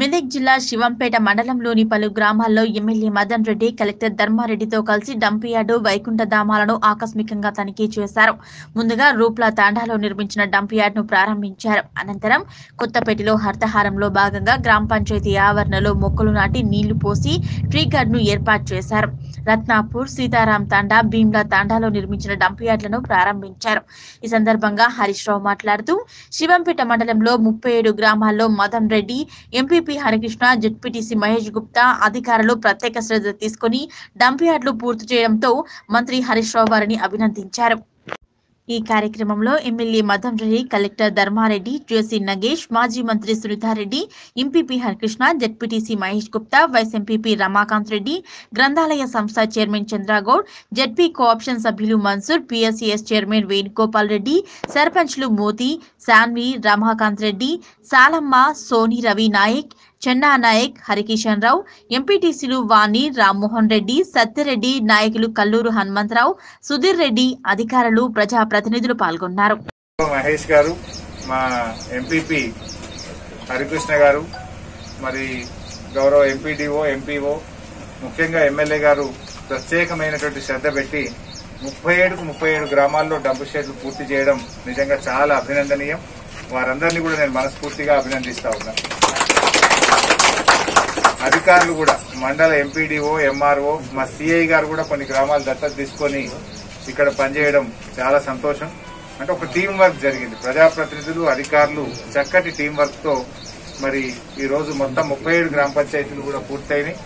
మెదక్ జిల్లా శివంపేట మండలంలోని పలు గ్రామాల్లో ఎమ్మెల్యే మదన్ రెడ్డి కలెక్టర్ ధర్మారెడ్డితో కలిసి డంపియార్డు వైకుంఠ ధామాలను ఆకస్మికంగా తనిఖీ చేశారు ముందుగా రూప్లా తాండాలో నిర్మించిన డంప్యార్డ్ను ప్రారంభించారు అనంతరం కొత్తపేటలో హర్తహారంలో భాగంగా గ్రామ పంచాయతీ ఆవరణలో మొక్కలు నాటి నీళ్లు పోసి ట్రీ గార్డ్ను ఏర్పాటు చేశారు రత్నాపూర్ సీతారాం తాండా భీమ్లా తాండాలో నిర్మించిన డంప్ యార్డ్లను ప్రారంభించారు ఈ సందర్భంగా హరీష్ రావు మాట్లాడుతూ శివంపేట మండలంలో ముప్పై ఏడు గ్రామాల్లో మదన్ రెడ్డి ఎంపీపీ హరికృష్ణ జెడ్పీటీసీ మహేష్ గుప్తా అధికారులు ప్రత్యేక శ్రద్ధ తీసుకుని డంప్ యార్డ్లు పూర్తి చేయడంతో మంత్రి హరీష్ రావు వారిని అభినందించారు ఈ కార్యక్రమంలో ఎమ్మెల్యే రెడ్డి కలెక్టర్ ధర్మారెడ్డి జోసి నగేష్ మాజీ మంత్రి Sunitha Reddy MPP Harikrishna ZPTC Mahesh Gupta vice MPP Ramakanth Reddy గ్రంథాలయ సంస్థ చైర్మన్ చంద్రగౌడ్ కో కోఆప్షన్ సభ్యులు మన్సూర్ పిఎస్సిఎస్ చైర్మన్ వేణుగోపాల్ రెడ్డి సర్పంచ్లు మోతి శాన్వి రమాకాంత్ రెడ్డి సాలమ్మ సోని రవి నాయక్ చెన్నా నాయక్ హరికిషన్ రావు ఎంపీటీసీలు వాణి రామ్మోహన్ రెడ్డి సత్యరెడ్డి నాయకులు కల్లూరు హనుమంతరావు సుధీర్ రెడ్డి అధికారులు ప్రజాప్రతినిధులు పాల్గొన్నారు మహేష్ గారు మా ఎంపీపీ హరికృష్ణ గారు మరి గౌరవ ఎంపీడీఓ ఎంపీఓ ముఖ్యంగా ఎమ్మెల్యే గారు ప్రత్యేకమైనటువంటి శ్రద్ధ పెట్టి ముప్పై ఏడుకు ముప్పై ఏడు గ్రామాల్లో డబ్బు షెడ్లు పూర్తి చేయడం నిజంగా చాలా అభినందనీయం వారందరినీ కూడా నేను మనస్ఫూర్తిగా అభినందిస్తా ఉన్నాను అధికారులు కూడా మండల ఎంపీడీఓ ఎంఆర్ఓ మా సిఐ గారు కూడా కొన్ని గ్రామాలు దత్తత తీసుకొని ఇక్కడ పనిచేయడం చాలా సంతోషం అంటే ఒక టీం వర్క్ జరిగింది ప్రజాప్రతినిధులు అధికారులు చక్కటి టీం వర్క్తో మరి ఈరోజు మొత్తం ముప్పై ఏడు గ్రామ పంచాయతీలు కూడా పూర్తయినాయి